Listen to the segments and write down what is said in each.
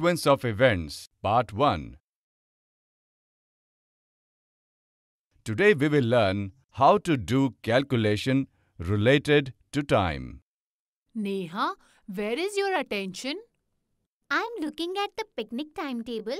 Sequence of Events Part 1 Today we will learn how to do calculation related to time. Neha, where is your attention? I'm looking at the picnic timetable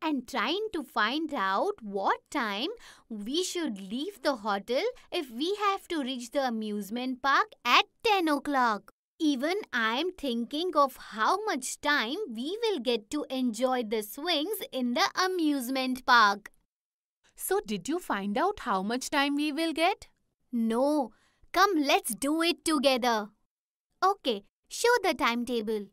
and trying to find out what time we should leave the hotel if we have to reach the amusement park at 10 o'clock. Even I'm thinking of how much time we will get to enjoy the swings in the amusement park. So did you find out how much time we will get? No. Come, let's do it together. Okay, show the timetable.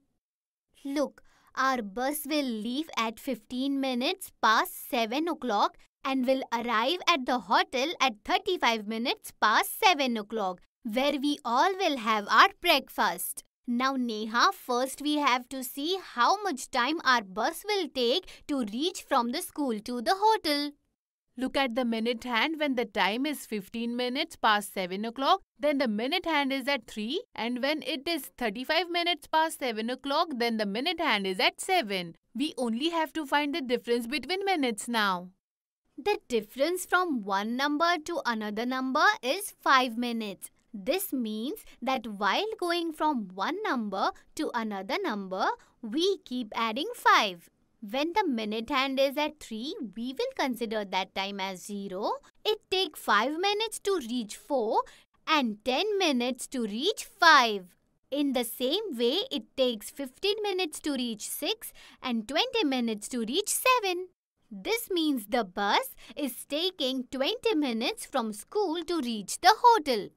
Look, our bus will leave at 15 minutes past 7 o'clock and will arrive at the hotel at 35 minutes past 7 o'clock where we all will have our breakfast. Now Neha, first we have to see how much time our bus will take to reach from the school to the hotel. Look at the minute hand when the time is 15 minutes past 7 o'clock, then the minute hand is at 3 and when it is 35 minutes past 7 o'clock, then the minute hand is at 7. We only have to find the difference between minutes now. The difference from one number to another number is 5 minutes. This means that while going from one number to another number, we keep adding 5. When the minute hand is at 3, we will consider that time as 0. It takes 5 minutes to reach 4 and 10 minutes to reach 5. In the same way, it takes 15 minutes to reach 6 and 20 minutes to reach 7. This means the bus is taking 20 minutes from school to reach the hotel.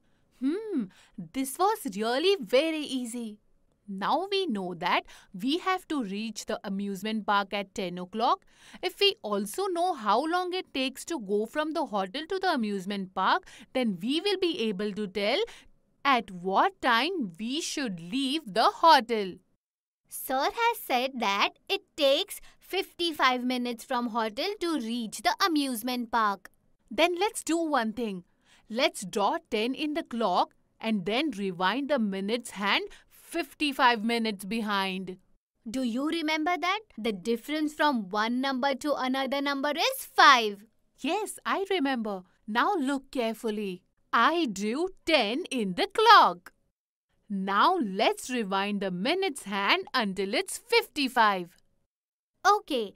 Hmm, this was really very easy. Now we know that we have to reach the amusement park at 10 o'clock. If we also know how long it takes to go from the hotel to the amusement park, then we will be able to tell at what time we should leave the hotel. Sir has said that it takes 55 minutes from hotel to reach the amusement park. Then let's do one thing. Let's draw 10 in the clock and then rewind the minutes hand 55 minutes behind. Do you remember that? The difference from one number to another number is 5. Yes, I remember. Now look carefully. I drew 10 in the clock. Now let's rewind the minutes hand until it's 55. Okay,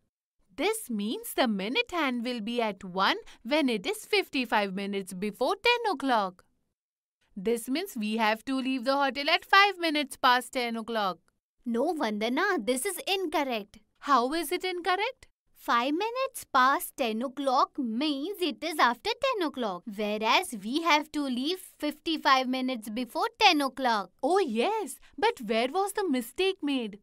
This means the minute hand will be at 1 when it is 55 minutes before 10 o'clock. This means we have to leave the hotel at 5 minutes past 10 o'clock. No, Vandana, this is incorrect. How is it incorrect? 5 minutes past 10 o'clock means it is after 10 o'clock. Whereas we have to leave 55 minutes before 10 o'clock. Oh yes, but where was the mistake made?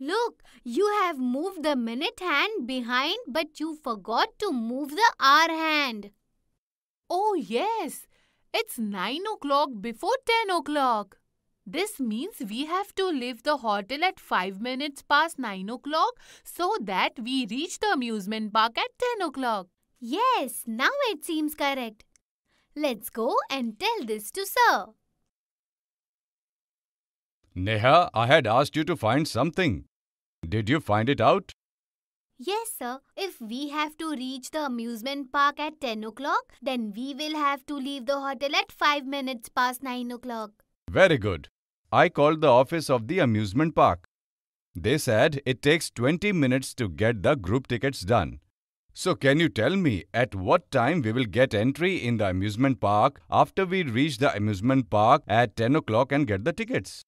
Look, you have moved the minute hand behind, but you forgot to move the hour hand. Oh, yes. It's 9 o'clock before 10 o'clock. This means we have to leave the hotel at 5 minutes past 9 o'clock so that we reach the amusement park at 10 o'clock. Yes, now it seems correct. Let's go and tell this to sir. Neha, I had asked you to find something. Did you find it out? Yes, sir. If we have to reach the amusement park at 10 o'clock, then we will have to leave the hotel at 5 minutes past 9 o'clock. Very good. I called the office of the amusement park. They said it takes 20 minutes to get the group tickets done. So can you tell me at what time we will get entry in the amusement park after we reach the amusement park at 10 o'clock and get the tickets?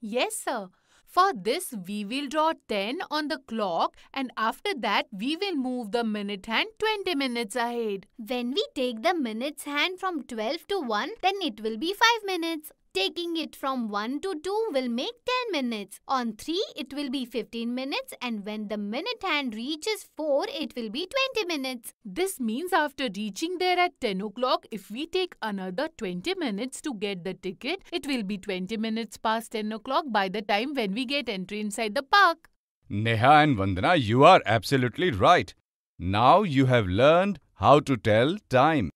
Yes, sir. For this, we will draw 10 on the clock and after that, we will move the minute hand 20 minutes ahead. When we take the minutes hand from 12 to 1, then it will be 5 minutes. Taking it from 1 to 2 will make 10 minutes. On 3, it will be 15 minutes and when the minute hand reaches 4, it will be 20 minutes. This means after reaching there at 10 o'clock, if we take another 20 minutes to get the ticket, it will be 20 minutes past 10 o'clock by the time when we get entry inside the park. Neha and Vandana, you are absolutely right. Now you have learned how to tell time.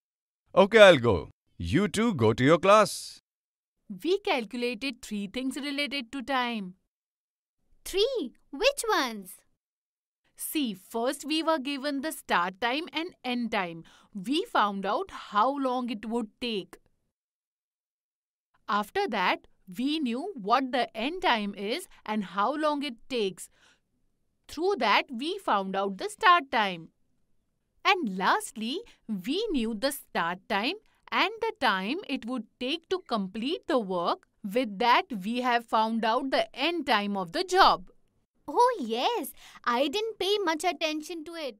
Okay, I'll go. You two go to your class. We calculated three things related to time. Three? Which ones? See, first we were given the start time and end time. We found out how long it would take. After that, we knew what the end time is and how long it takes. Through that, we found out the start time. And lastly, we knew the start time and the time it would take to complete the work. With that, we have found out the end time of the job. Oh, yes. I didn't pay much attention to it.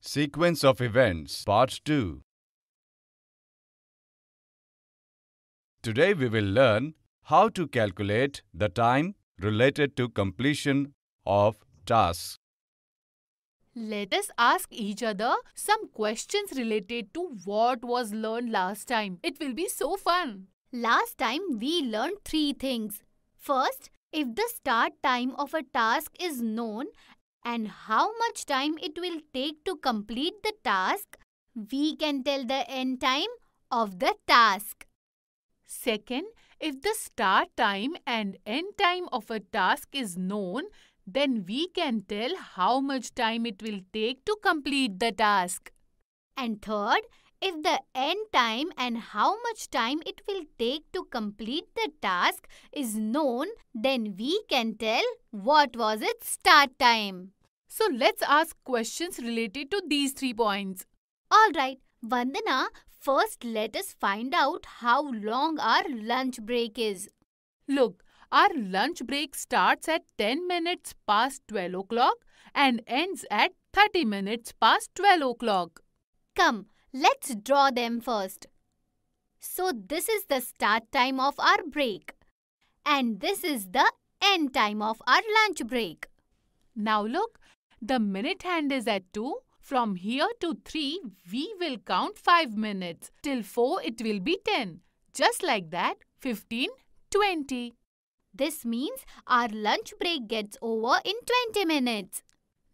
Sequence of Events Part 2 Today we will learn how to calculate the time related to completion of task? Let us ask each other some questions related to what was learned last time. It will be so fun. Last time we learned three things. First, if the start time of a task is known and how much time it will take to complete the task, we can tell the end time of the task. Second, if the start time and end time of a task is known, then we can tell how much time it will take to complete the task. And third, if the end time and how much time it will take to complete the task is known, then we can tell what was its start time. So let's ask questions related to these three points. Alright, Vandana, First, let us find out how long our lunch break is. Look, our lunch break starts at 10 minutes past 12 o'clock and ends at 30 minutes past 12 o'clock. Come, let's draw them first. So this is the start time of our break. And this is the end time of our lunch break. Now look, the minute hand is at 2 from here to 3, we will count 5 minutes. Till 4, it will be 10. Just like that, 15, 20. This means our lunch break gets over in 20 minutes.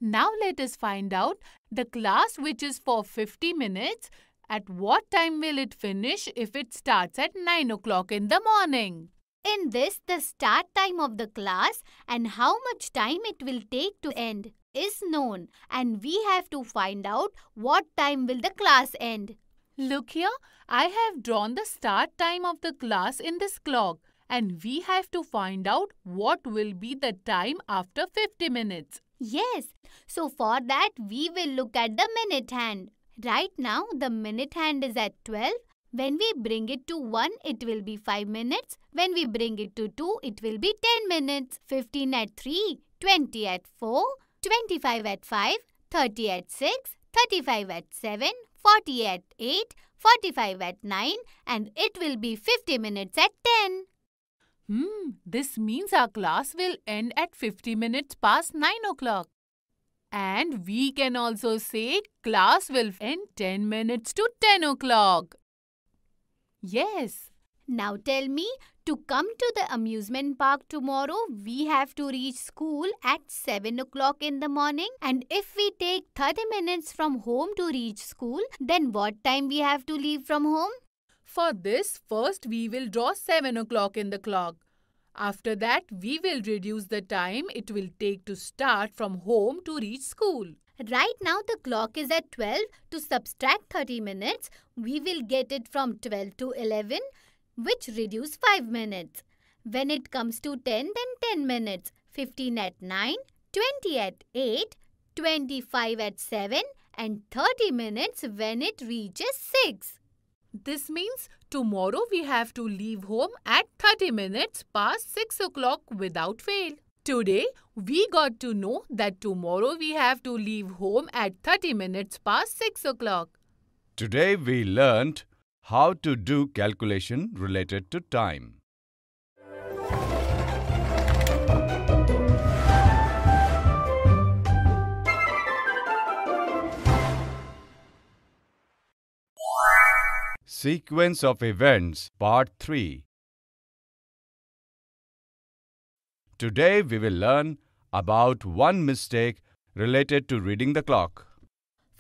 Now let us find out the class which is for 50 minutes. At what time will it finish if it starts at 9 o'clock in the morning? In this, the start time of the class and how much time it will take to end is known and we have to find out what time will the class end. Look here, I have drawn the start time of the class in this clock and we have to find out what will be the time after 50 minutes. Yes, so for that we will look at the minute hand. Right now the minute hand is at 12. When we bring it to 1, it will be 5 minutes. When we bring it to 2, it will be 10 minutes. 15 at 3, 20 at 4, 25 at 5, 30 at 6, 35 at 7, 40 at 8, 45 at 9 and it will be 50 minutes at 10. Hmm, this means our class will end at 50 minutes past 9 o'clock. And we can also say class will end 10 minutes to 10 o'clock. Yes. Now tell me, to come to the amusement park tomorrow, we have to reach school at 7 o'clock in the morning. And if we take 30 minutes from home to reach school, then what time we have to leave from home? For this, first we will draw 7 o'clock in the clock. After that, we will reduce the time it will take to start from home to reach school. Right now the clock is at 12. To subtract 30 minutes, we will get it from 12 to 11 which reduce 5 minutes. When it comes to 10, then 10 minutes. 15 at 9, 20 at 8, 25 at 7 and 30 minutes when it reaches 6. This means tomorrow we have to leave home at 30 minutes past 6 o'clock without fail. Today, we got to know that tomorrow we have to leave home at 30 minutes past 6 o'clock. Today we learnt how to do calculation related to time. Sequence of Events Part 3 Today we will learn about one mistake related to reading the clock.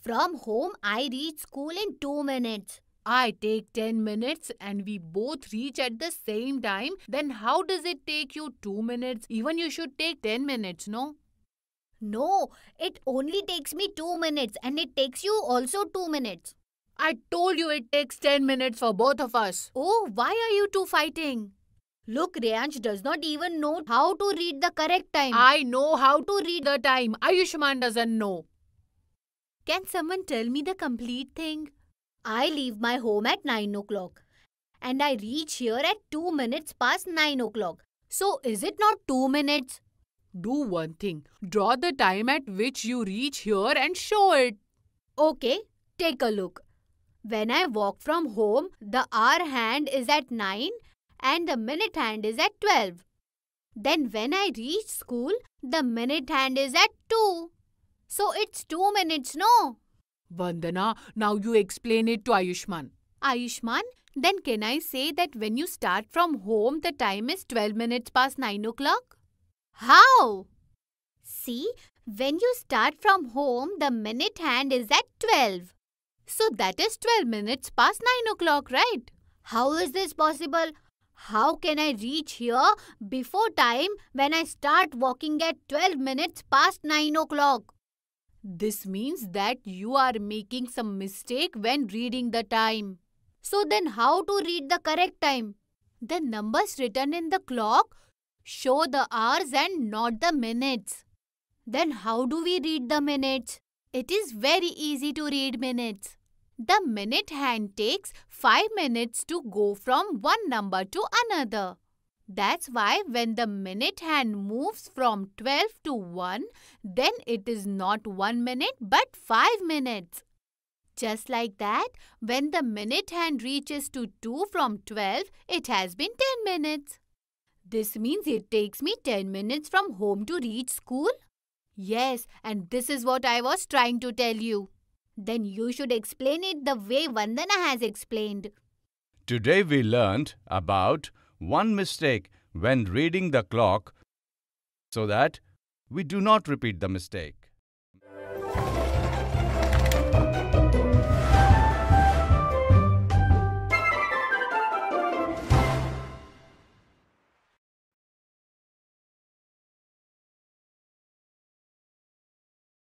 From home I reach school in 2 minutes. I take 10 minutes and we both reach at the same time, then how does it take you 2 minutes? Even you should take 10 minutes, no? No, it only takes me 2 minutes and it takes you also 2 minutes. I told you it takes 10 minutes for both of us. Oh, why are you two fighting? Look, Rayansh does not even know how to read the correct time. I know how to read the time. Ayushman doesn't know. Can someone tell me the complete thing? I leave my home at 9 o'clock and I reach here at 2 minutes past 9 o'clock. So is it not 2 minutes? Do one thing. Draw the time at which you reach here and show it. Okay, take a look. When I walk from home, the hour hand is at 9 and the minute hand is at 12. Then when I reach school, the minute hand is at 2. So it's 2 minutes, no? Vandana, now you explain it to Ayushman. Ayushman, then can I say that when you start from home, the time is 12 minutes past 9 o'clock? How? See, when you start from home, the minute hand is at 12. So that is 12 minutes past 9 o'clock, right? How is this possible? How can I reach here before time when I start walking at 12 minutes past 9 o'clock? This means that you are making some mistake when reading the time. So then how to read the correct time? The numbers written in the clock show the hours and not the minutes. Then how do we read the minutes? It is very easy to read minutes. The minute hand takes 5 minutes to go from one number to another. That's why when the minute hand moves from 12 to 1, then it is not 1 minute but 5 minutes. Just like that, when the minute hand reaches to 2 from 12, it has been 10 minutes. This means it takes me 10 minutes from home to reach school? Yes, and this is what I was trying to tell you. Then you should explain it the way Vandana has explained. Today we learned about one mistake when reading the clock so that we do not repeat the mistake.